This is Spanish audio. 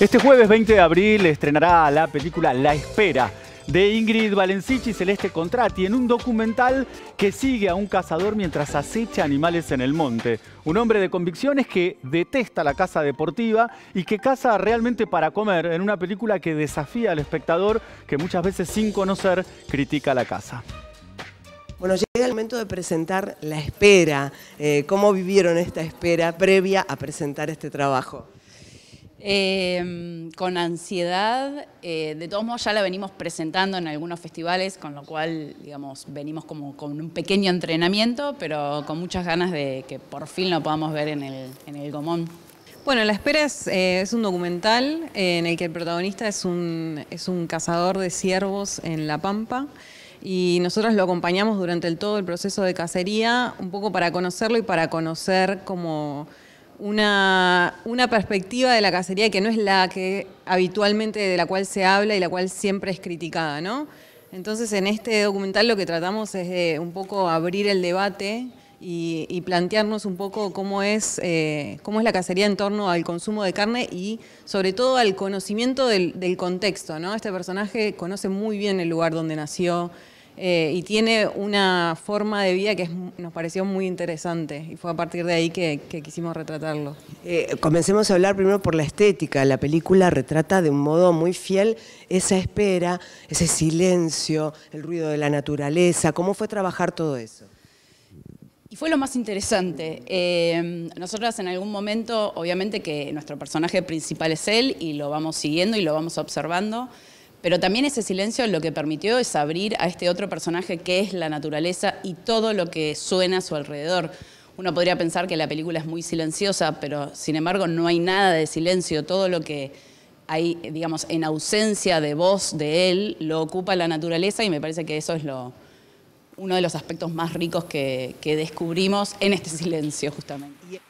Este jueves 20 de abril estrenará la película La Espera de Ingrid valencichi y Celeste Contrati en un documental que sigue a un cazador mientras acecha animales en el monte. Un hombre de convicciones que detesta la caza deportiva y que caza realmente para comer en una película que desafía al espectador que muchas veces sin conocer critica la caza. Bueno, llega el momento de presentar la espera. Eh, ¿Cómo vivieron esta espera previa a presentar este trabajo? Em, con ansiedad, eh, de todos modos ya la venimos presentando en algunos festivales, con lo cual, digamos, venimos como con un pequeño entrenamiento, pero con muchas ganas de que por fin lo podamos ver en el, en Gomón. Bueno, La Espera es, eh, es un documental eh, en el que el protagonista es un, es un cazador de ciervos en La Pampa y nosotros lo acompañamos durante todo el proceso de cacería, un poco para conocerlo y para conocer cómo una, perspectiva de la cacería que no es la que habitualmente de la cual se habla y la cual siempre es criticada, ¿no? Entonces en este documental lo que tratamos es de un poco abrir el debate y, plantearnos un poco cómo es, eh, cómo es la cacería en torno al consumo de carne y sobre todo al conocimiento del, del contexto, ¿no? Este personaje conoce muy bien el lugar donde nació, eh, y tiene una forma de vida que nos pareció muy interesante y fue a partir de ahí que, quisimos retratarlo. Eh, comencemos a hablar primero por la estética. La película retrata de un modo muy fiel esa espera, ese silencio, el ruido de la naturaleza. ¿Cómo fue trabajar todo eso? Y fue lo más interesante. Eh, nosotras en algún momento, obviamente que nuestro personaje principal es él y lo vamos siguiendo y lo vamos observando. Pero también ese silencio lo que permitió es abrir a este otro personaje que es la naturaleza y todo lo que suena a su alrededor. Uno podría pensar que la película es muy silenciosa, pero sin embargo no hay nada de silencio. Todo lo que hay, digamos, en ausencia de voz de él, lo ocupa la naturaleza y me parece que eso es lo, uno de los aspectos más ricos que, que descubrimos en este silencio, justamente.